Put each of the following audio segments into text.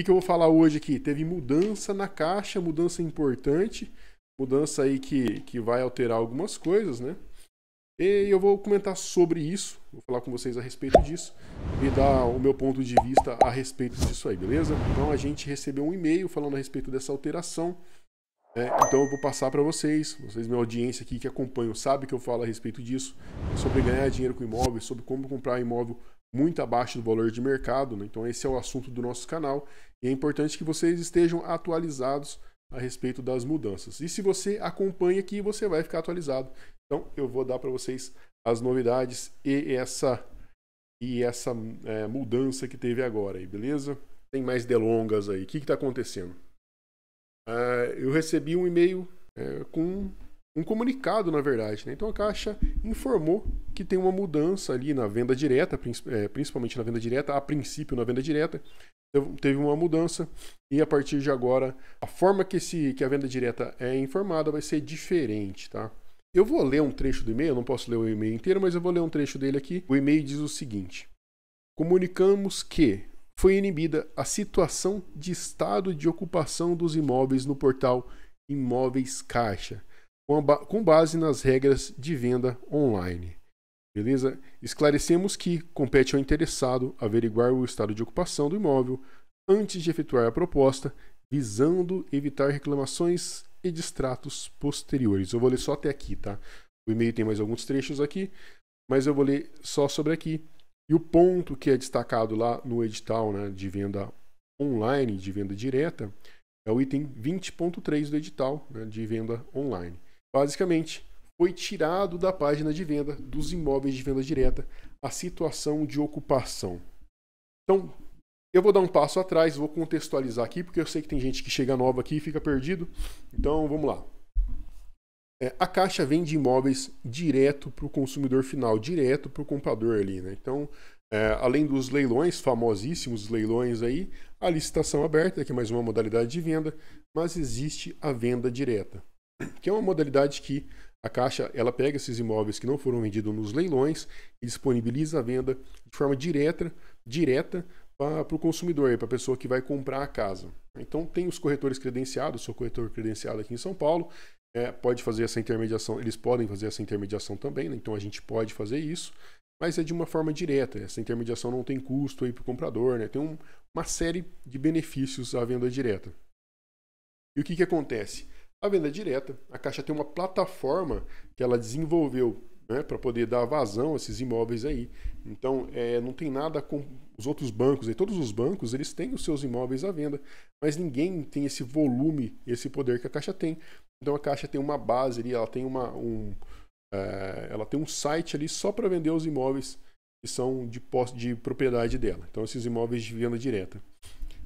que, que eu vou falar hoje aqui? Teve mudança na caixa, mudança importante, mudança aí que, que vai alterar algumas coisas, né? E eu vou comentar sobre isso, vou falar com vocês a respeito disso e dar o meu ponto de vista a respeito disso aí, beleza? Então a gente recebeu um e-mail falando a respeito dessa alteração. É, então eu vou passar para vocês, vocês, minha audiência aqui que acompanham, sabe que eu falo a respeito disso, sobre ganhar dinheiro com imóvel, sobre como comprar imóvel muito abaixo do valor de mercado. Né? Então, esse é o assunto do nosso canal e é importante que vocês estejam atualizados a respeito das mudanças. E se você acompanha aqui, você vai ficar atualizado. Então, eu vou dar para vocês as novidades e essa e essa é, mudança que teve agora, aí, beleza? Tem mais delongas aí. O que está acontecendo? Uh, eu recebi um e-mail é, com um comunicado, na verdade. Né? Então a Caixa informou que tem uma mudança ali na venda direta, é, principalmente na venda direta, a princípio na venda direta, teve uma mudança e a partir de agora a forma que, esse, que a venda direta é informada vai ser diferente, tá? Eu vou ler um trecho do e-mail, não posso ler o e-mail inteiro, mas eu vou ler um trecho dele aqui. O e-mail diz o seguinte: Comunicamos que foi inibida a situação de estado de ocupação dos imóveis no portal Imóveis Caixa com base nas regras de venda online. Beleza? Esclarecemos que compete ao interessado averiguar o estado de ocupação do imóvel antes de efetuar a proposta, visando evitar reclamações e distratos posteriores. Eu vou ler só até aqui, tá? O e-mail tem mais alguns trechos aqui, mas eu vou ler só sobre aqui. E o ponto que é destacado lá no edital né, de venda online, de venda direta, é o item 20.3 do edital né, de venda online Basicamente, foi tirado da página de venda dos imóveis de venda direta a situação de ocupação. Então, eu vou dar um passo atrás, vou contextualizar aqui, porque eu sei que tem gente que chega nova aqui e fica perdido. Então, vamos lá. É, a Caixa vende imóveis direto para o consumidor final, direto para o comprador ali, né? Então, é, além dos leilões, famosíssimos leilões aí, a licitação aberta, que é mais uma modalidade de venda, mas existe a venda direta que é uma modalidade que a Caixa ela pega esses imóveis que não foram vendidos nos leilões e disponibiliza a venda de forma direta, direta para o consumidor, para a pessoa que vai comprar a casa. Então tem os corretores credenciados, seu corretor credenciado aqui em São Paulo é, pode fazer essa intermediação, eles podem fazer essa intermediação também, né? então a gente pode fazer isso, mas é de uma forma direta. Essa intermediação não tem custo aí para o comprador, né? tem um, uma série de benefícios à venda direta. E o que, que acontece? a venda é direta. A Caixa tem uma plataforma que ela desenvolveu né, para poder dar vazão a esses imóveis aí. Então, é, não tem nada com os outros bancos. E todos os bancos eles têm os seus imóveis à venda, mas ninguém tem esse volume, esse poder que a Caixa tem. Então, a Caixa tem uma base ali, ela tem uma, um, é, ela tem um site ali só para vender os imóveis que são de, de propriedade dela. Então, esses imóveis de venda direta.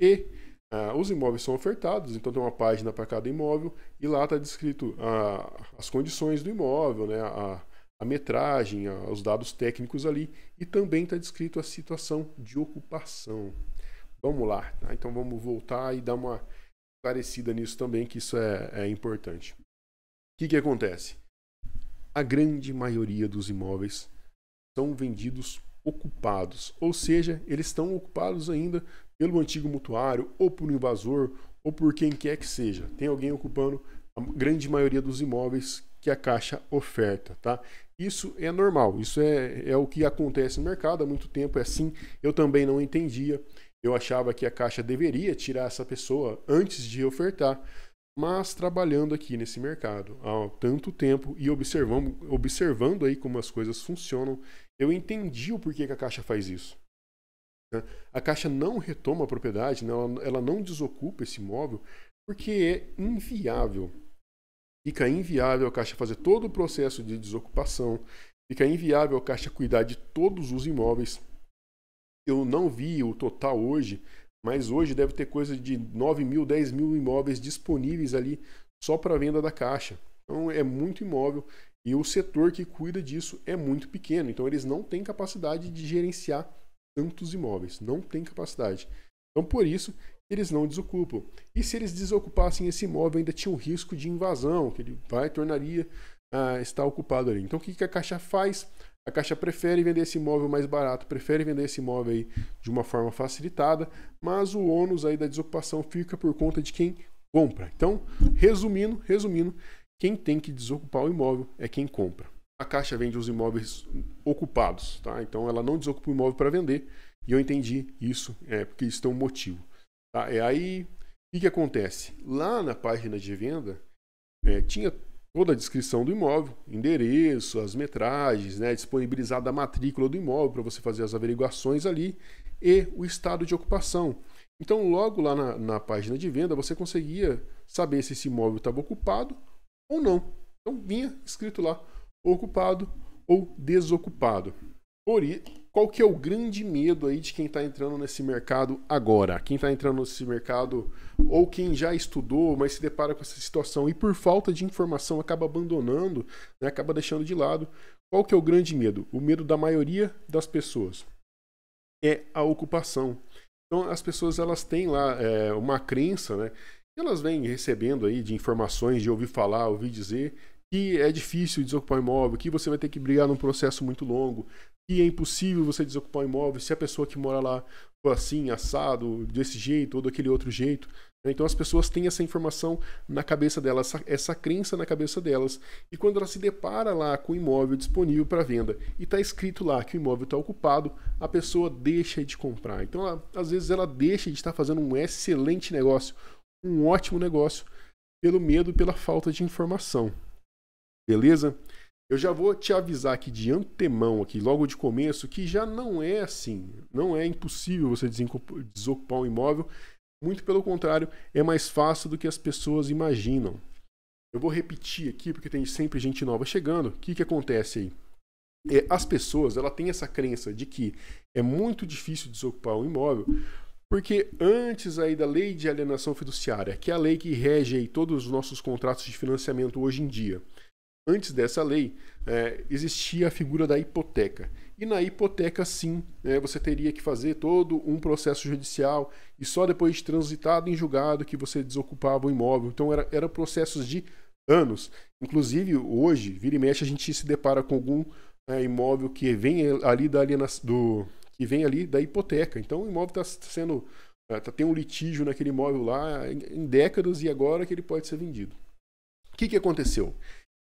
E ah, os imóveis são ofertados, então tem uma página para cada imóvel e lá está descrito ah, as condições do imóvel, né, a, a metragem, a, os dados técnicos ali e também está descrito a situação de ocupação. Vamos lá, tá? então vamos voltar e dar uma esclarecida nisso também, que isso é, é importante. O que, que acontece? A grande maioria dos imóveis são vendidos ocupados, ou seja, eles estão ocupados ainda pelo antigo mutuário, ou por um invasor, ou por quem quer que seja. Tem alguém ocupando a grande maioria dos imóveis que a Caixa oferta, tá? Isso é normal, isso é, é o que acontece no mercado há muito tempo, é assim. Eu também não entendia, eu achava que a Caixa deveria tirar essa pessoa antes de ofertar, mas trabalhando aqui nesse mercado há tanto tempo e observando, observando aí como as coisas funcionam, eu entendi o porquê que a Caixa faz isso. A Caixa não retoma a propriedade, né? ela não desocupa esse imóvel, porque é inviável. Fica inviável a Caixa fazer todo o processo de desocupação, fica inviável a Caixa cuidar de todos os imóveis. Eu não vi o total hoje, mas hoje deve ter coisa de 9 mil, 10 mil imóveis disponíveis ali só para venda da Caixa. Então é muito imóvel e o setor que cuida disso é muito pequeno, então eles não têm capacidade de gerenciar tantos imóveis, não tem capacidade. Então, por isso, eles não desocupam. E se eles desocupassem esse imóvel, ainda tinha um risco de invasão, que ele vai tornaria a ah, estar ocupado ali. Então, o que a Caixa faz? A Caixa prefere vender esse imóvel mais barato, prefere vender esse imóvel aí de uma forma facilitada, mas o ônus aí da desocupação fica por conta de quem compra. Então, resumindo, resumindo, quem tem que desocupar o imóvel é quem compra a Caixa vende os imóveis ocupados, tá? Então ela não desocupa o imóvel para vender. E eu entendi isso, é, porque isso tem um motivo. Tá? E é, aí, o que, que acontece? Lá na página de venda, é, tinha toda a descrição do imóvel, endereço, as metragens, né, disponibilizada a matrícula do imóvel para você fazer as averiguações ali e o estado de ocupação. Então, logo lá na, na página de venda, você conseguia saber se esse imóvel estava ocupado ou não. Então, vinha escrito lá ocupado ou desocupado. Por isso, qual que é o grande medo aí de quem está entrando nesse mercado agora? Quem está entrando nesse mercado ou quem já estudou, mas se depara com essa situação e por falta de informação acaba abandonando, né, acaba deixando de lado. Qual que é o grande medo? O medo da maioria das pessoas é a ocupação. Então as pessoas elas têm lá é, uma crença, né? elas vêm recebendo aí de informações, de ouvir falar, ouvir dizer, que é difícil desocupar imóvel, que você vai ter que brigar num processo muito longo, que é impossível você desocupar imóvel se a pessoa que mora lá for assim, assado, desse jeito ou daquele outro jeito. Né? Então as pessoas têm essa informação na cabeça delas, essa, essa crença na cabeça delas, e quando ela se depara lá com o imóvel disponível para venda e está escrito lá que o imóvel está ocupado, a pessoa deixa de comprar. Então ela, às vezes ela deixa de estar tá fazendo um excelente negócio, um ótimo negócio, pelo medo, pela falta de informação. Beleza? Eu já vou te avisar aqui de antemão, aqui, logo de começo, que já não é assim. Não é impossível você desocupar um imóvel. Muito pelo contrário, é mais fácil do que as pessoas imaginam. Eu vou repetir aqui, porque tem sempre gente nova chegando. O que, que acontece aí? É, as pessoas ela tem essa crença de que é muito difícil desocupar um imóvel, porque antes aí da lei de alienação fiduciária, que é a lei que rege todos os nossos contratos de financiamento hoje em dia, Antes dessa lei, é, existia a figura da hipoteca. E na hipoteca, sim, é, você teria que fazer todo um processo judicial e só depois de transitado em julgado que você desocupava o imóvel. Então, eram era processos de anos. Inclusive, hoje, vira e mexe, a gente se depara com algum é, imóvel que vem ali da alienação, do, que vem ali da hipoteca. Então, o imóvel está sendo. É, tá, tem um litígio naquele imóvel lá em décadas e agora que ele pode ser vendido. O que, que aconteceu?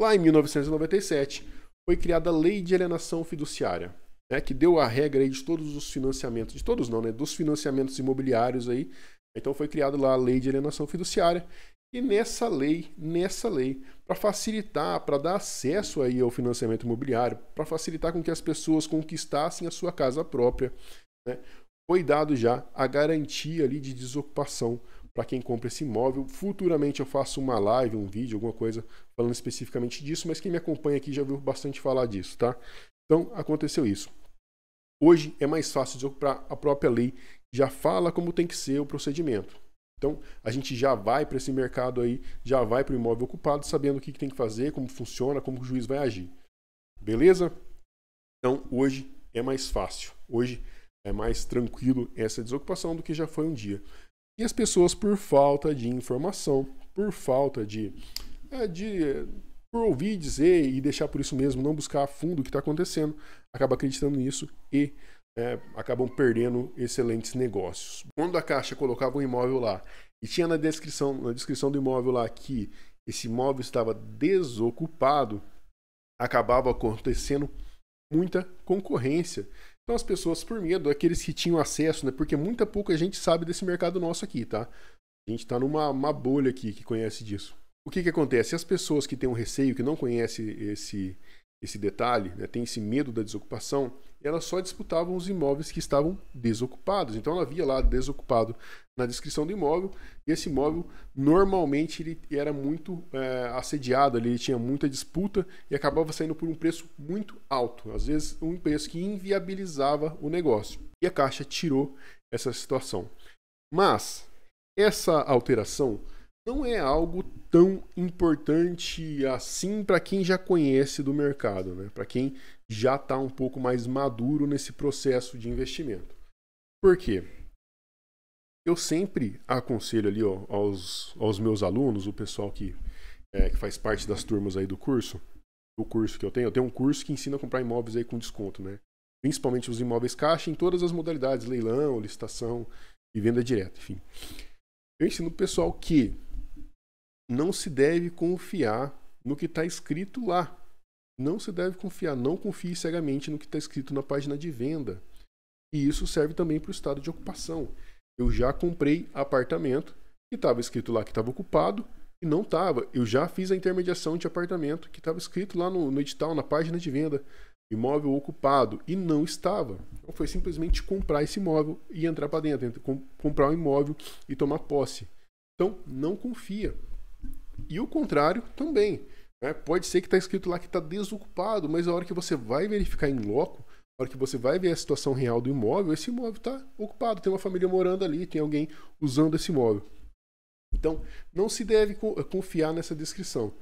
Lá em 1997, foi criada a Lei de Alienação Fiduciária, né, que deu a regra aí de todos os financiamentos, de todos não, né, dos financiamentos imobiliários aí. Então foi criada lá a Lei de Alienação Fiduciária, e nessa lei, nessa lei, para facilitar, para dar acesso aí ao financiamento imobiliário, para facilitar com que as pessoas conquistassem a sua casa própria, né, foi dado já a garantia ali de desocupação para quem compra esse imóvel. Futuramente eu faço uma live, um vídeo, alguma coisa falando especificamente disso, mas quem me acompanha aqui já viu bastante falar disso, tá? Então aconteceu isso. Hoje é mais fácil desocupar a própria lei, já fala como tem que ser o procedimento. Então a gente já vai para esse mercado aí, já vai para o imóvel ocupado, sabendo o que, que tem que fazer, como funciona, como o juiz vai agir. Beleza? Então hoje é mais fácil. Hoje é mais tranquilo essa desocupação do que já foi um dia. E as pessoas, por falta de informação, por falta de, é, de por ouvir dizer e deixar por isso mesmo, não buscar a fundo o que está acontecendo, acaba acreditando nisso e é, acabam perdendo excelentes negócios. Quando a Caixa colocava um imóvel lá e tinha na descrição, na descrição do imóvel lá que esse imóvel estava desocupado, acabava acontecendo muita concorrência. Então as pessoas, por medo, aqueles que tinham acesso, né? Porque muita pouca gente sabe desse mercado nosso aqui, tá? A gente tá numa bolha aqui que conhece disso. O que que acontece? As pessoas que têm um receio, que não conhecem esse, esse detalhe, né? Tem esse medo da desocupação, ela só disputava os imóveis que estavam desocupados. Então ela via lá desocupado na descrição do imóvel, e esse imóvel normalmente ele era muito é, assediado, ali, ele tinha muita disputa e acabava saindo por um preço muito alto, às vezes um preço que inviabilizava o negócio. E a Caixa tirou essa situação. Mas essa alteração não é algo tão importante assim para quem já conhece do mercado, né? Para quem já está um pouco mais maduro nesse processo de investimento. Por quê? Eu sempre aconselho ali ó, aos, aos meus alunos, o pessoal que, é, que faz parte das turmas aí do curso, o curso que eu tenho, eu tenho um curso que ensina a comprar imóveis aí com desconto, né? Principalmente os imóveis caixa em todas as modalidades, leilão, licitação e venda direta, enfim. Eu ensino o pessoal que não se deve confiar no que está escrito lá. Não se deve confiar, não confie cegamente no que está escrito na página de venda. E isso serve também para o estado de ocupação. Eu já comprei apartamento que estava escrito lá que estava ocupado e não estava. Eu já fiz a intermediação de apartamento que estava escrito lá no, no edital, na página de venda, imóvel ocupado, e não estava. Então foi simplesmente comprar esse imóvel e entrar para dentro, comprar um imóvel e tomar posse. Então não confia. E o contrário também. Né? Pode ser que está escrito lá que está desocupado, mas a hora que você vai verificar em loco, a hora que você vai ver a situação real do imóvel, esse imóvel está ocupado, tem uma família morando ali, tem alguém usando esse imóvel. Então, não se deve eh, confiar nessa descrição.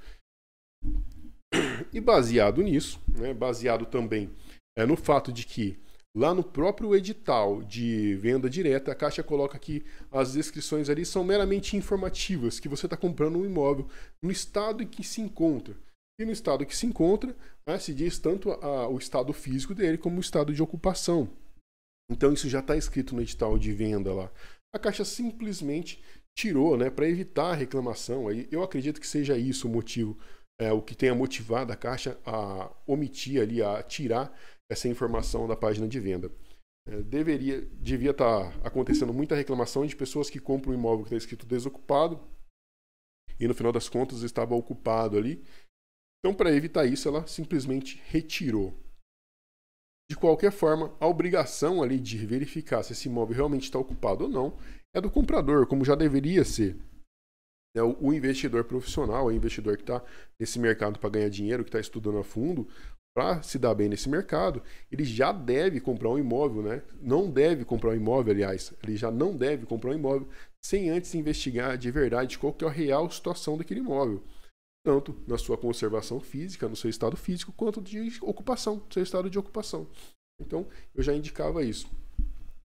E baseado nisso, né, baseado também é, no fato de que Lá no próprio edital de venda direta, a Caixa coloca que as descrições ali são meramente informativas, que você está comprando um imóvel no estado em que se encontra. E no estado que se encontra, né, se diz tanto a, o estado físico dele como o estado de ocupação. Então isso já está escrito no edital de venda lá. A Caixa simplesmente tirou, né, para evitar a reclamação. Aí eu acredito que seja isso o motivo, é, o que tenha motivado a Caixa a omitir ali, a tirar essa informação da página de venda. É, deveria, devia estar tá acontecendo muita reclamação de pessoas que compram um imóvel que está escrito desocupado e no final das contas estava ocupado ali. Então, para evitar isso, ela simplesmente retirou. De qualquer forma, a obrigação ali de verificar se esse imóvel realmente está ocupado ou não é do comprador, como já deveria ser. É o investidor profissional, é o investidor que está nesse mercado para ganhar dinheiro, que está estudando a fundo, para se dar bem nesse mercado, ele já deve comprar um imóvel, né? Não deve comprar um imóvel, aliás, ele já não deve comprar um imóvel sem antes investigar de verdade qual que é a real situação daquele imóvel, tanto na sua conservação física, no seu estado físico, quanto de ocupação, seu estado de ocupação. Então, eu já indicava isso.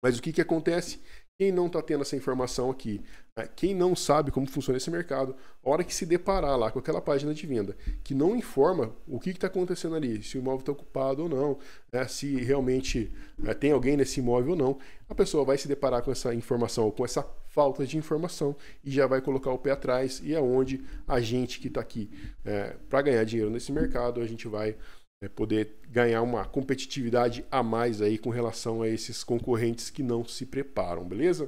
Mas o que, que acontece? Quem não está tendo essa informação aqui, né? quem não sabe como funciona esse mercado, a hora que se deparar lá com aquela página de venda que não informa o que está acontecendo ali, se o imóvel está ocupado ou não, né, se realmente né, tem alguém nesse imóvel ou não, a pessoa vai se deparar com essa informação ou com essa falta de informação e já vai colocar o pé atrás e é onde a gente que está aqui é, para ganhar dinheiro nesse mercado, a gente vai é poder ganhar uma competitividade a mais aí com relação a esses concorrentes que não se preparam, beleza?